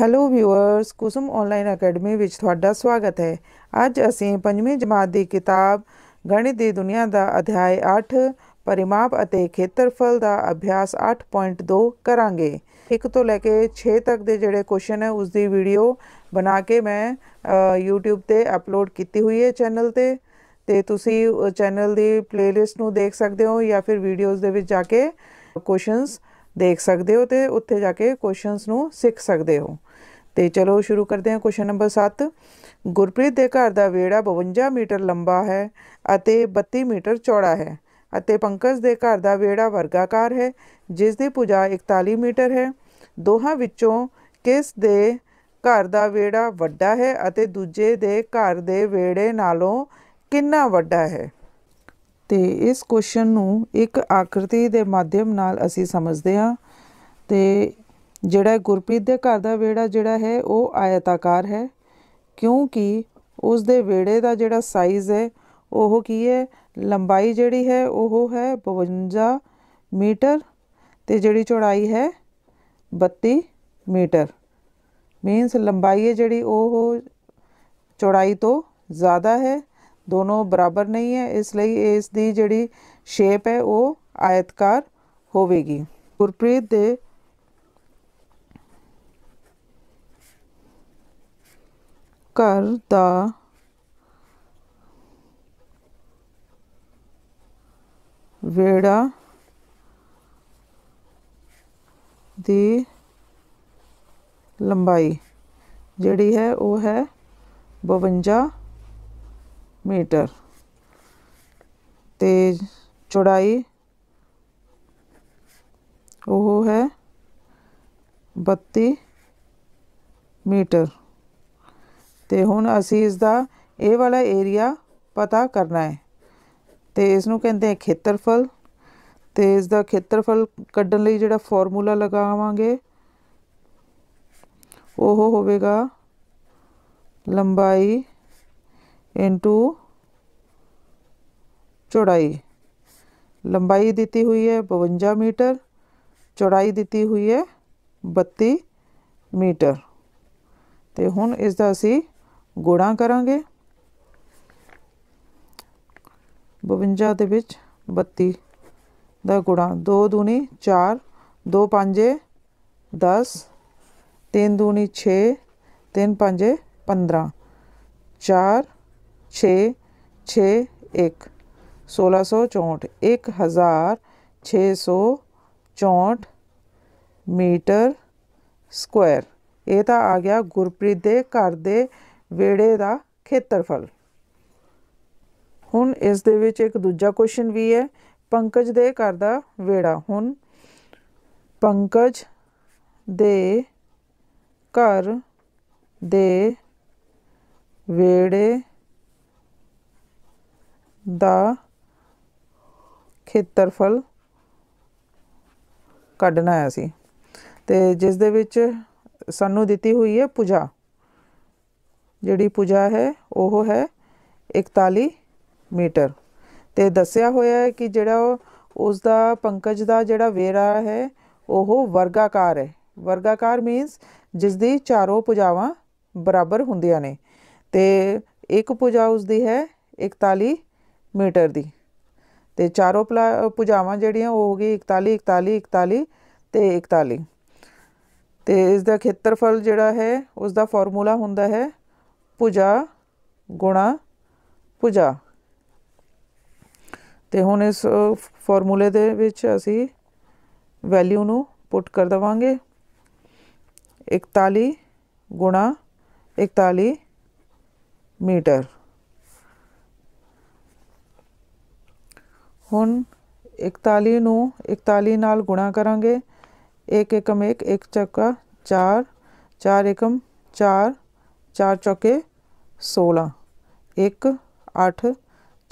hello viewers Kusum online academy ਵਿੱਚ ਤੁਹਾਡਾ ਸਵਾਗਤ ਹੈ ਅੱਜ ਅਸੀਂ ਪੰਜਵੀਂ ਜਮਾਤ ਦੀ ਕਿਤਾਬ ਗਣਿਤ ਦੀ ਦੁਨੀਆ ਦਾ ਅਧਿਆਇ 8 ਪਰਿਮਾਪ ਅਤੇ ਖੇਤਰਫਲ ਦਾ ਅਭਿਆਸ 8.2 ਕਰਾਂਗੇ 1 ਤੋਂ ਲੈ ਕੇ 6 ਤੱਕ ਦੇ ਜਿਹੜੇ ਕੁਐਸਚਨ ਹੈ ਉਸ ਦੀ ਵੀਡੀਓ ਬਣਾ ਕੇ ਮੈਂ YouTube ਤੇ ਅਪਲੋਡ ਕੀਤੀ ਹੋਈ ਹੈ ਚੈਨਲ ਤੇ ਤੇ ਤੁਸੀਂ ਚੈਨਲ ਦੀ ਪਲੇਲਿਸਟ ਨੂੰ ਦੇਖ ਸਕਦੇ ਹੋ ਜਾਂ ਫਿਰ ਵੀਡੀਓਜ਼ ਦੇ ਵਿੱਚ ਜਾ ਕੇ ਕੁਐਸਚਨਸ ਦੇਖ ਸਕਦੇ ਹੋ ਤੇ ਉੱਥੇ ਜਾ ਕੇ ਕੁਐਸਚਨਸ ਨੂੰ ਸਿੱਖ ਸਕਦੇ ਹੋ ਤੇ ਚਲੋ ਸ਼ੁਰੂ ਕਰਦੇ ਹਾਂ ਕੁਐਸਚਨ ਨੰਬਰ 7 ਗੁਰਪ੍ਰੀਤ ਦੇ ਘਰ ਦਾ ਵਿਹੜਾ 52 ਮੀਟਰ ਲੰਬਾ ਹੈ ਅਤੇ 32 ਮੀਟਰ ਚੌੜਾ ਹੈ ਅਤੇ ਪੰਕਜ ਦੇ ਘਰ ਦਾ ਵਿਹੜਾ ਵਰਗਾਕਾਰ ਹੈ ਜਿਸ ਦੀ ਪੂਜਾ 41 ਮੀਟਰ ਹੈ ਦੋਹਾਂ ਵਿੱਚੋਂ ਕਿਸ ਦੇ ਘਰ ਦਾ ਵਿਹੜਾ ਵੱਡਾ ਹੈ ਅਤੇ ਦੂਜੇ ਦੇ ਘਰ ਦੇ ਵਿਹੜੇ ਨਾਲੋਂ ਕਿੰਨਾ ਵੱਡਾ ਹੈ ਤੇ ਇਸ ਕੁਐਸਚਨ ਨੂੰ ਇੱਕ ਆਕ੍ਰਿਤੀ ਦੇ ਮਾਧਿਅਮ ਨਾਲ ਅਸੀਂ ਸਮਝਦੇ ਹਾਂ ਤੇ ਜਿਹੜਾ ਗੁਰਪ੍ਰੀਤ ਦੇ ਘਰ ਦਾ ਵਿਹੜਾ ਜਿਹੜਾ ਹੈ ਉਹ ਆਇਤਾਕਾਰ ਹੈ ਕਿਉਂਕਿ ਉਸ ਦੇ ਵਿਹੜੇ ਦਾ ਜਿਹੜਾ ਸਾਈਜ਼ ਹੈ ਉਹ ਕੀ ਹੈ ਲੰਬਾਈ ਜਿਹੜੀ ਹੈ ਉਹ ਹੈ 52 ਮੀਟਰ ਤੇ ਜਿਹੜੀ ਚੌੜਾਈ ਹੈ 32 ਮੀਟਰ ਮੀਨਸ ਲੰਬਾਈ ਹੈ ਜਿਹੜੀ ਉਹ ਚੌੜਾਈ ਤੋਂ ਜ਼ਿਆਦਾ ਹੈ ਦੋਨੋਂ ਬਰਾਬਰ ਨਹੀਂ ਹੈ ਇਸ ਲਈ ਇਸ ਦੀ ਜਿਹੜੀ ਸ਼ੇਪ ਹੈ ਉਹ ਆਇਤਕਾਰ ਹੋਵੇਗੀ ਗੁਰਪ੍ਰੀਤ ਦੇ ਘਰ ਦਾ ਵੇੜਾ ਦੀ ਲੰਬਾਈ ਜਿਹੜੀ ਹੈ ਉਹ ਹੈ 52 ਮੀਟਰ ਤੇ ਚੌੜਾਈ ਉਹ ਹੈ 32 ਮੀਟਰ ਤੇ ਹੁਣ ਅਸੀਂ ਇਸ ਦਾ ਇਹ ਵਾਲਾ ਏਰੀਆ ਪਤਾ ਕਰਨਾ ਹੈ ਤੇ ਇਸ ਨੂੰ ਕਹਿੰਦੇ ਆ ਖੇਤਰਫਲ ਤੇ ਇਸ ਦਾ ਖੇਤਰਫਲ ਕੱਢਣ ਲਈ ਜਿਹੜਾ ਫਾਰਮੂਲਾ ਲਗਾਵਾਂਗੇ ਉਹ ਹੋਵੇਗਾ ਲੰਬਾਈ ਇਨਟੂ ਚੌੜਾਈ ਲੰਬਾਈ ਦਿੱਤੀ ਹੋਈ ਹੈ 52 ਮੀਟਰ ਚੌੜਾਈ ਦਿੱਤੀ ਹੋਈ ਹੈ 32 ਮੀਟਰ ਤੇ ਹੁਣ ਇਸ ਦਾ ਅਸੀਂ ਗੁਣਾ ਕਰਾਂਗੇ 52 ਦੇ ਵਿੱਚ 32 ਦਾ ਗੁਣਾ 2 ਦੂਣੀ 4 2 5 10 3 ਦੂਣੀ 6 3 5 15 4 6 6 1 1664 1664 ਮੀਟਰ ਸਕੁਅਰ ਇਹ ਤਾਂ ਆ ਗਿਆ ਗੁਰਪ੍ਰੀਤ ਦੇ ਘਰ ਦੇ ਵਿਹੜੇ ਦਾ ਖੇਤਰਫਲ ਹੁਣ ਇਸ ਦੇ ਵਿੱਚ ਇੱਕ ਦੂਜਾ ਕੁਐਸਚਨ ਵੀ ਹੈ ਪੰਕਜ ਦੇ ਘਰ ਦਾ ਵਿਹੜਾ ਹੁਣ ਪੰਕਜ ਦੇ ਘਰ ਦੇ ਵਿਹੜੇ ਦਾ ਖੇਤਰਫਲ ਕੱਢਣਾ ਹੈ ਅਸੀਂ ਤੇ ਜਿਸ ਦੇ ਵਿੱਚ ਸਾਨੂੰ ਦਿੱਤੀ ਹੋਈ ਹੈ ਪੂਜਾ ਜਿਹੜੀ ਪੂਜਾ ਹੈ ਉਹ ਹੈ 41 ਮੀਟਰ ਤੇ ਦੱਸਿਆ ਹੋਇਆ ਹੈ ਕਿ ਜਿਹੜਾ ਉਸ ਦਾ ਪੰਕਜ ਦਾ ਜਿਹੜਾ ਵੇਰਾ ਹੈ ਉਹ ਵਰਗਾਕਾਰ ਹੈ ਵਰਗਾਕਾਰ ਮੀਨਸ ਜਿਸ ਦੀ ਚਾਰੋਂ ਪੂਜਾਵਾਂ ਬਰਾਬਰ ਹੁੰਦੀਆਂ ਨੇ ਤੇ ਇੱਕ ਪੂਜਾ ਉਸ ਦੀ ਹੈ 41 ਮੀਟਰ ਦੀ ਤੇ ਚਾਰੋਂ ਪੁਜਾਵਾਂ ਜਿਹੜੀਆਂ ਉਹ ਹੋ ਗਈ 41 41 41 ਤੇ 41 ਤੇ ਇਸ ਦਾ ਖੇਤਰਫਲ ਜਿਹੜਾ ਹੈ ਉਸ ਦਾ ਫਾਰਮੂਲਾ ਹੁੰਦਾ ਹੈ ਪੁਜਾ ਗੁਣਾ ਪੁਜਾ ਤੇ ਹੁਣ ਇਸ ਫਾਰਮੂਲੇ ਦੇ ਵਿੱਚ ਅਸੀਂ ਵੈਲਿਊ ਨੂੰ ਪੁੱਟ ਕਰ ਦਵਾਂਗੇ 41 ਗੁਣਾ 41 ਮੀਟਰ ਹੁਣ 41 ਨੂੰ 41 ਨਾਲ ਗੁਣਾ ਕਰਾਂਗੇ 1 1 1 1 ਚੱਕਾ 4 4 1 4 4 ਚੌਕੇ 16 1 8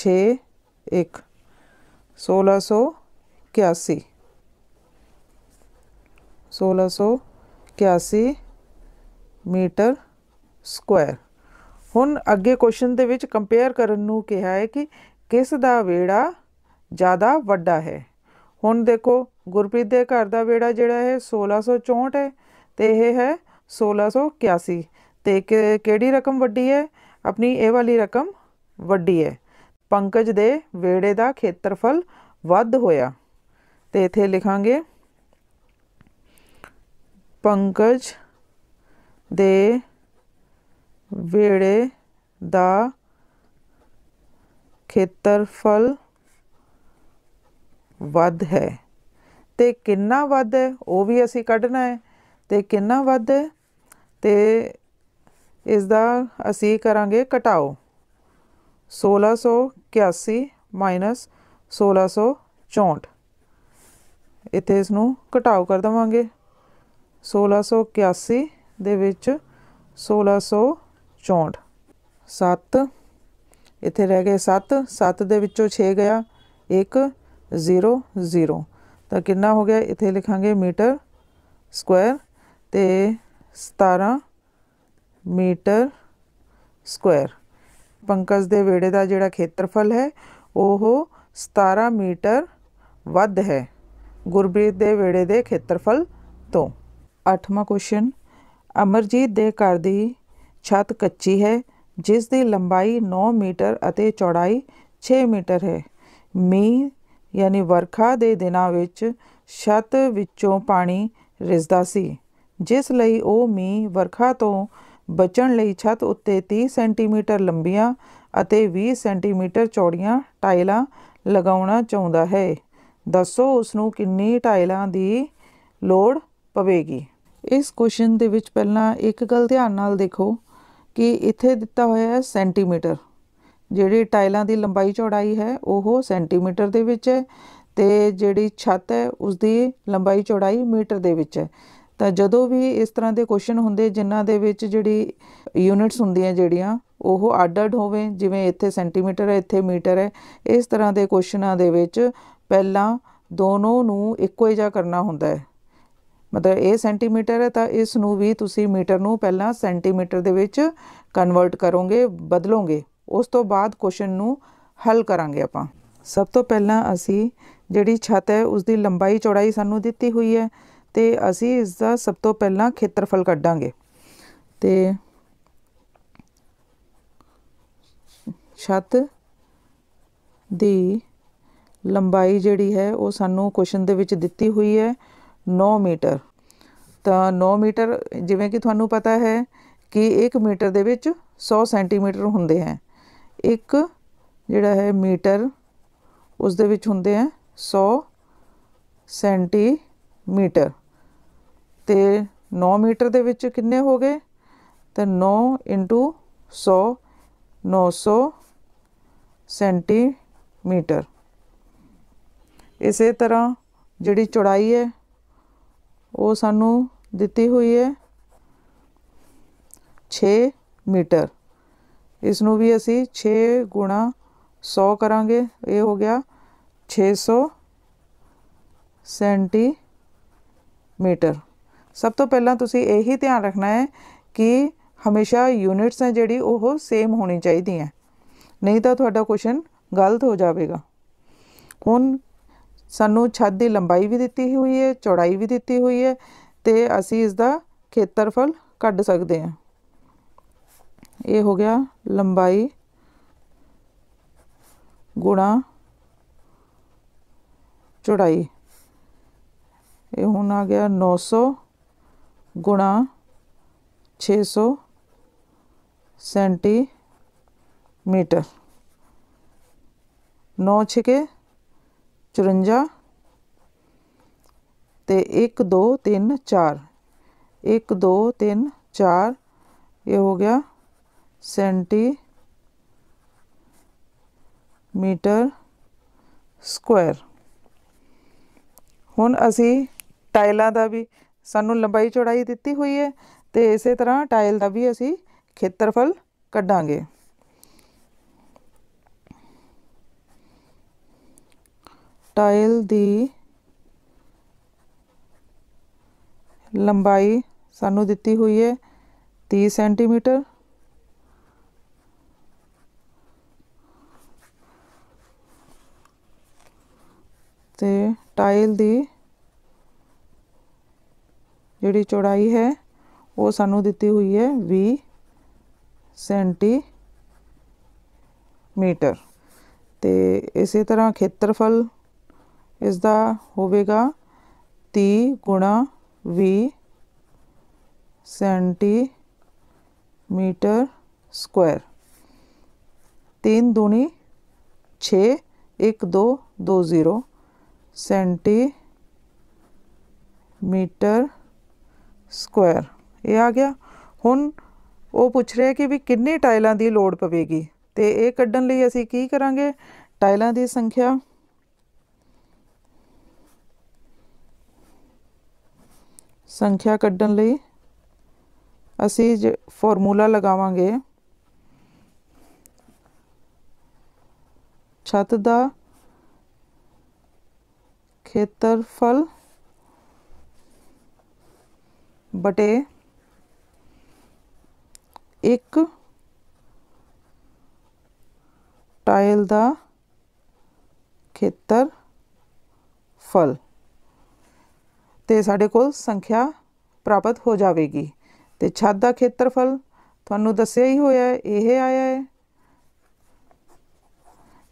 6 1 1681 1681 ਮੀਟਰ ਸਕੁਆਇਰ ਹੁਣ ਅੱਗੇ ਕੁਐਸਚਨ ਦੇ ਵਿੱਚ ਕੰਪੇਅਰ ਕਰਨ ਨੂੰ ਕਿਹਾ ਹੈ ਕਿ ਕਿਸ ਦਾ ਵੇੜਾ ਜ਼ਿਆਦਾ ਵੱਡਾ ਹੈ ਹੁਣ ਦੇਖੋ ਗੁਰਪ੍ਰੀਤ ਦੇ ਘਰ ਦਾ ਵੇੜਾ ਜਿਹੜਾ ਹੈ 1664 ਹੈ ਤੇ ਇਹ ਹੈ 1681 ਤੇ ਕਿਹੜੀ ਰਕਮ ਵੱਡੀ ਹੈ ਆਪਣੀ ਇਹ ਵਾਲੀ ਰਕਮ ਵੱਡੀ ਹੈ ਪੰਕਜ ਦੇ ਵੇੜੇ ਦਾ ਖੇਤਰਫਲ ਵੱਧ ਹੋਇਆ ਤੇ ਇਥੇ ਲਿਖਾਂਗੇ ਪੰਕਜ ਦੇ ਵੇੜੇ ਦਾ ਖੇਤਰਫਲ ਵੱਧ ਹੈ ਤੇ ਕਿੰਨਾ ਵੱਧ ਹੈ ਉਹ ਵੀ ਅਸੀਂ ਕੱਢਣਾ ਹੈ ਤੇ ਕਿੰਨਾ ਵੱਧ ਹੈ ਤੇ ਇਸ ਦਾ ਅਸੀਂ ਕਰਾਂਗੇ ਘਟਾਓ 1681 1664 ਇੱਥੇ ਇਸ ਨੂੰ ਘਟਾਓ ਕਰ ਦਵਾਂਗੇ 1681 ਦੇ ਵਿੱਚ 1664 7 ਇੱਥੇ ਰਹਿ ਗਏ 7 7 ਦੇ ਵਿੱਚੋਂ 6 ਗਿਆ 1 जीरो जीरो तो कि हो गया इतने लिखा मीटर स्क्वायर तो सतारा मीटर स्क्वायर पंकज के वेड़े का जोड़ा खेत्रफल है वह सतारा मीटर वध है गुरप्रीत के वेड़े के खेत्रफल तो अठवा क्वेश्चन अमरजीत घर की छत कच्ची है जिसकी लंबाई नौ मीटर चौड़ाई छे मीटर है मीह ਯਾਨੀ ਵਰਖਾ ਦੇ ਦਿਨਾਂ ਵਿੱਚ ਛੱਤ ਵਿੱਚੋਂ ਪਾਣੀ ਰਿਸਦਾ ਸੀ ਜਿਸ ਲਈ ਉਹ ਮੀਂਹ ਵਰਖਾ ਤੋਂ ਬਚਣ ਲਈ ਛੱਤ ਉੱਤੇ 30 ਸੈਂਟੀਮੀਟਰ ਲੰਬੀਆਂ ਅਤੇ 20 ਸੈਂਟੀਮੀਟਰ ਚੌੜੀਆਂ ਟਾਈਲਾਂ ਲਗਾਉਣਾ ਚਾਹੁੰਦਾ ਹੈ ਦੱਸੋ ਉਸ ਨੂੰ ਕਿੰਨੀ ਟਾਈਲਾਂ ਦੀ ਲੋੜ ਪਵੇਗੀ ਇਸ ਕੁਐਸਚਨ ਦੇ ਵਿੱਚ ਪਹਿਲਾਂ ਇੱਕ ਗੱਲ ਧਿਆਨ ਨਾਲ ਦੇਖੋ ਕਿ ਇੱਥੇ ਦਿੱਤਾ ਹੋਇਆ ਹੈ ਸੈਂਟੀਮੀਟਰ ਜਿਹੜੀ ਟਾਈਲਾਂ ਦੀ ਲੰਬਾਈ ਚੌੜਾਈ ਹੈ ਉਹ ਸੈਂਟੀਮੀਟਰ ਦੇ ਵਿੱਚ ਹੈ ਤੇ ਜਿਹੜੀ ਛੱਤ ਹੈ ਉਸ ਦੀ ਲੰਬਾਈ ਚੌੜਾਈ ਮੀਟਰ ਦੇ ਵਿੱਚ ਹੈ ਤਾਂ ਜਦੋਂ ਵੀ ਇਸ ਤਰ੍ਹਾਂ ਦੇ ਕੁਐਸਚਨ ਹੁੰਦੇ ਜਿਨ੍ਹਾਂ ਦੇ ਵਿੱਚ ਜਿਹੜੀ ਯੂਨਿਟਸ ਹੁੰਦੀਆਂ ਜਿਹੜੀਆਂ ਉਹ ਆਡਡ ਹੋਵੇ ਜਿਵੇਂ ਇੱਥੇ ਸੈਂਟੀਮੀਟਰ ਹੈ ਇੱਥੇ ਮੀਟਰ ਹੈ ਇਸ ਤਰ੍ਹਾਂ ਦੇ ਕੁਐਸਚਨਾਂ ਦੇ ਵਿੱਚ ਪਹਿਲਾਂ ਦੋਨੋਂ ਨੂੰ ਇੱਕੋ ਜਿਹਾ ਕਰਨਾ ਹੁੰਦਾ ਹੈ ਮਤਲਬ ਇਹ ਸੈਂਟੀਮੀਟਰ ਹੈ ਤਾਂ ਇਸ ਨੂੰ ਵੀ ਤੁਸੀਂ ਮੀਟਰ ਨੂੰ ਪਹਿਲਾਂ ਸੈਂਟੀਮੀਟਰ ਦੇ ਵਿੱਚ ਕਨਵਰਟ ਕਰੋਗੇ ਬਦਲੋਗੇ ਉਸ ਤੋਂ ਬਾਅਦ ਕੁਐਸਚਨ ਨੂੰ ਹੱਲ ਕਰਾਂਗੇ ਆਪਾਂ ਸਭ ਤੋਂ ਪਹਿਲਾਂ ਅਸੀਂ ਜਿਹੜੀ ਛੱਤ ਹੈ ਉਸ ਦੀ ਲੰਬਾਈ ਚੌੜਾਈ ਸਾਨੂੰ ਦਿੱਤੀ ਹੋਈ ਹੈ ਤੇ ਅਸੀਂ ਇਸ ਦਾ ਸਭ ਤੋਂ ਪਹਿਲਾਂ ਖੇਤਰਫਲ ਕੱਢਾਂਗੇ ਤੇ ਛੱਤ ਦੀ ਲੰਬਾਈ ਜਿਹੜੀ ਹੈ ਉਹ ਸਾਨੂੰ ਕੁਐਸਚਨ ਦੇ ਵਿੱਚ ਦਿੱਤੀ ਹੋਈ ਹੈ 9 ਮੀਟਰ ਤਾਂ 9 ਮੀਟਰ ਜਿਵੇਂ ਕਿ ਤੁਹਾਨੂੰ ਪਤਾ ਹੈ ਕਿ 1 ਮੀਟਰ ਦੇ ਵਿੱਚ 100 ਸੈਂਟੀਮੀਟਰ ਹੁੰਦੇ ਹਨ ਇੱਕ ਜਿਹੜਾ ਹੈ ਮੀਟਰ ਉਸ ਦੇ ਵਿੱਚ ਹੁੰਦੇ ਆ 100 ਸੈਂਟੀਮੀਟਰ ਤੇ 9 ਮੀਟਰ ਦੇ ਵਿੱਚ ਕਿੰਨੇ ਹੋ ਗਏ ਤਾਂ 9 100 900 ਸੈਂਟੀਮੀਟਰ ਇਸੇ ਤਰ੍ਹਾਂ ਜਿਹੜੀ ਚੌੜਾਈ ਹੈ ਉਹ ਸਾਨੂੰ ਦਿੱਤੀ ਹੋਈ ਹੈ 6 ਮੀਟਰ ਇਸ ਨੂੰ ਵੀ ਅਸੀਂ 6 ਗੁਣਾ 100 ਕਰਾਂਗੇ ਇਹ ਹੋ ਗਿਆ 600 ਸੈਂਟੀ ਮੀਟਰ ਸਭ ਤੋਂ ਪਹਿਲਾਂ ਤੁਸੀਂ ਇਹ ਹੀ ਧਿਆਨ ਰੱਖਣਾ ਹੈ ਕਿ ਹਮੇਸ਼ਾ ਯੂਨਿਟਸ ਹੈ ਜਿਹੜੀ ਉਹ ਸੇਮ ਹੋਣੀ ਚਾਹੀਦੀ ਹੈ ਨਹੀਂ ਤਾਂ ਤੁਹਾਡਾ ਕੁਐਸਚਨ ਗਲਤ ਹੋ ਜਾਵੇਗਾ ਹੁਣ ਸਾਨੂੰ ਛੱਤ ਦੀ ਲੰਬਾਈ ਵੀ ਦਿੱਤੀ ਹੋਈ ਹੈ ਚੌੜਾਈ ਵੀ ਦਿੱਤੀ ਹੋਈ ਹੈ ਤੇ ਅਸੀਂ ਇਸ ਦਾ ਖੇਤਰਫਲ ਕੱਢ ਸਕਦੇ ਹਾਂ ये हो गया लंबाई गुणा चौड़ाई ये हूँ आ गया नौ सौ गुणा छः सौ सेंटीमीटर नौ छके चुरंजा तो एक दो तीन चार एक दो तीन चार ये हो गया ਸੈਂਟੀ ਮੀਟਰ ਸਕੁਅਰ ਹੁਣ ਅਸੀਂ ਟਾਇਲਾਂ ਦਾ ਵੀ ਸਾਨੂੰ ਲੰਬਾਈ ਚੌੜਾਈ ਦਿੱਤੀ ਹੋਈ ਹੈ ਤੇ ਇਸੇ ਤਰ੍ਹਾਂ ਟਾਇਲ ਦਾ ਵੀ ਅਸੀਂ ਖੇਤਰਫਲ ਕੱਢਾਂਗੇ ਟਾਇਲ ਦੀ ਲੰਬਾਈ ਸਾਨੂੰ ਦਿੱਤੀ ਹੋਈ ਹੈ 30 ਸੈਂਟੀਮੀਟਰ ਤੇ ਟਾਇਲ ਦੀ ਜਿਹੜੀ ਚੌੜਾਈ ਹੈ ਉਹ ਸਾਨੂੰ ਦਿੱਤੀ ਹੋਈ ਹੈ 20 ਸੈਂਟੀ ਮੀਟਰ ਤੇ ਇਸੇ ਤਰ੍ਹਾਂ ਖੇਤਰਫਲ ਇਸ ਦਾ ਹੋਵੇਗਾ 30 ਗੁਣਾ 20 metre square 3 2 6 1 2 2 0 centimetre square ਇਹ ਆ ਗਿਆ ਹੁਣ ਉਹ ਪੁੱਛ ਰਿਹਾ ਕਿ ਵੀ ਕਿੰਨੇ ਟਾਈਲਾਂ ਦੀ ਲੋੜ ਪਵੇਗੀ ਤੇ ਇਹ ਕੱਢਣ ਲਈ ਅਸੀਂ ਕੀ ਕਰਾਂਗੇ ਟਾਈਲਾਂ ਦੀ ਸੰਖਿਆ ਸੰਖਿਆ ਕੱਢਣ ਲਈ ਅਸੀਂ ਫਾਰਮੂਲਾ ਲਗਾਵਾਂਗੇ ਛੱਤ ਦਾ ਖੇਤਰਫਲ ਬਟੇ 1 ਟਾਇਲ ਦਾ ਖੇਤਰਫਲ ਤੇ ਸਾਡੇ ਕੋਲ ਸੰਖਿਆ ਪ੍ਰਾਪਤ ਹੋ ਜਾਵੇਗੀ ਤੇ ਛੱਤ ਦਾ ਖੇਤਰਫਲ ਤੁਹਾਨੂੰ ਦੱਸਿਆ ਹੀ ਹੋਇਆ ਹੈ ਇਹ ਆਇਆ ਹੈ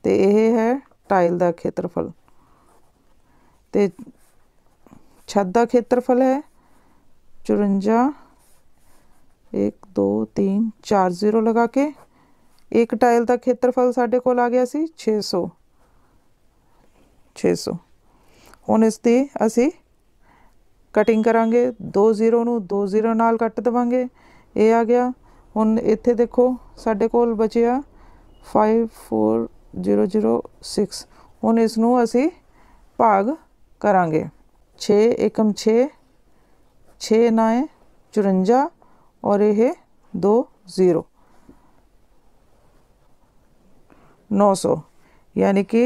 ਤੇ ਇਹ ਹੈ ਟਾਇਲ ਦਾ ਖੇਤਰਫਲ ਤੇ ਛੱਤ ਦਾ ਖੇਤਰਫਲ ਹੈ 54 1 2 3 4 ਜ਼ੀਰੋ ਲਗਾ ਕੇ ਇੱਕ ਟਾਇਲ ਦਾ ਖੇਤਰਫਲ ਸਾਡੇ ਕੋਲ ਆ ਗਿਆ ਸੀ 600 600 ਹੁਣ ਇਸ ਤੇ ਅਸੀਂ ਕਟਿੰਗ ਕਰਾਂਗੇ 2 ਜ਼ੀਰੋ ਨੂੰ 2 ਜ਼ੀਰੋ ਨਾਲ ਕੱਟ ਦਵਾਂਗੇ ਇਹ ਆ ਗਿਆ ਹੁਣ ਇੱਥੇ ਦੇਖੋ ਸਾਡੇ ਕੋਲ ਬਚਿਆ 54006 ਹੁਣ ਇਸ ਨੂੰ ਅਸੀਂ ਭਾਗ करा छे एकम छे छे नए चुरंजा और यह दो जीरो नौ सौ यानी कि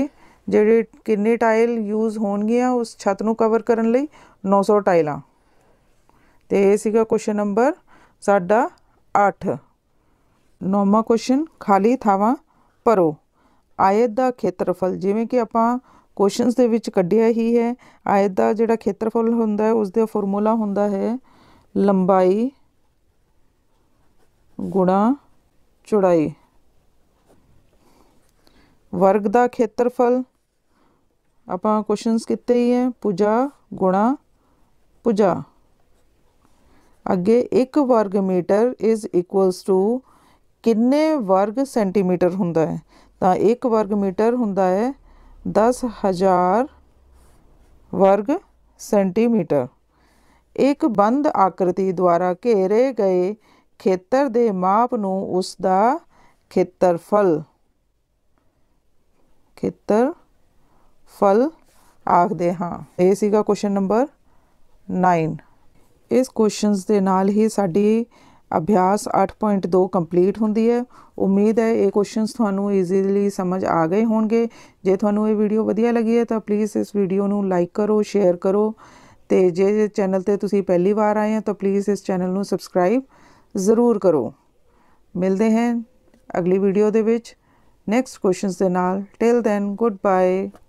जेडे किन्ने टाइल यूज़ हो उस छत को कवर करने नौ सौ टाइल तो यह क्वेश्चन नंबर साढ़ा अठ नौवा क्वेश्चन खाली थावान भरो आयत का खेत्रफल जिमें कि आप ਕੁਐਸਚਨਸ ਦੇ ਵਿੱਚ ਕੱਢਿਆ ਹੀ ਹੈ ਆਇਤ ਦਾ ਜਿਹੜਾ ਖੇਤਰਫਲ ਹੁੰਦਾ ਹੈ ਉਸ ਦਾ ਫਾਰਮੂਲਾ ਹੁੰਦਾ ਹੈ ਲੰਬਾਈ ਗੁਣਾ ਚੌੜਾਈ ਵਰਗ ਦਾ ਖੇਤਰਫਲ ਆਪਾਂ ਕੁਐਸਚਨਸ ਕਿਤੇ ਹੀ ਹੈ ਪੂਜਾ ਗੁਣਾ ਪੂਜਾ ਅੱਗੇ 1 ਵਰਗ ਮੀਟਰ ਇਜ਼ ਇਕੁਅਲਸ ਟੂ ਕਿੰਨੇ ਵਰਗ ਸੈਂਟੀਮੀਟਰ ਹੁੰਦਾ ਹੈ ਤਾਂ 1 ਵਰਗ ਮੀਟਰ ਹੁੰਦਾ ਹੈ 10000 वर्ग सेंटीमीटर ਇੱਕ ਬੰਦ ਆਕ੍ਰਿਤੀ ਦੁਆਰਾ ਘੇਰੇ ਗਏ ਖੇਤਰ ਦੇ ਮਾਪ ਨੂੰ ਉਸ ਦਾ ਖੇਤਰਫਲ ਖੇਤਰਫਲ ਆਖਦੇ ਹਾਂ ਇਹ ਸੀਗਾ ਕੁਐਸਚਨ ਨੰਬਰ 9 ਇਸ ਕੁਐਸਚਨਸ ਦੇ ਨਾਲ ਹੀ ਸਾਡੀ ਅਭਿਆਸ 8.2 ਕੰਪਲੀਟ ਹੁੰਦੀ ਹੈ ਉਮੀਦ ਹੈ ਇਹ ਕੁਐਸਚਨਸ ਤੁਹਾਨੂੰ ਈਜ਼ੀਲੀ ਸਮਝ ਆ ਗਏ ਹੋਣਗੇ ਜੇ ਤੁਹਾਨੂੰ ਇਹ ਵੀਡੀਓ ਵਧੀਆ ਲੱਗੀ ਹੈ ਤਾਂ ਪਲੀਜ਼ ਇਸ ਵੀਡੀਓ ਨੂੰ ਲਾਈਕ ਕਰੋ ਸ਼ੇਅਰ ਕਰੋ ਤੇ ਜੇ ਚੈਨਲ ਤੇ ਤੁਸੀਂ ਪਹਿਲੀ ਵਾਰ ਆਏ ਹੋ ਤਾਂ ਪਲੀਜ਼ ਇਸ ਚੈਨਲ ਨੂੰ ਸਬਸਕ੍ਰਾਈਬ ਜ਼ਰੂਰ ਕਰੋ ਮਿਲਦੇ ਹਾਂ ਅਗਲੀ ਵੀਡੀਓ ਦੇ ਵਿੱਚ ਨੈਕਸਟ ਕੁਐਸਚਨਸ ਦੇ ਨਾਲ ਟਿਲ ਦੈਨ ਗੁੱਡ ਬਾਏ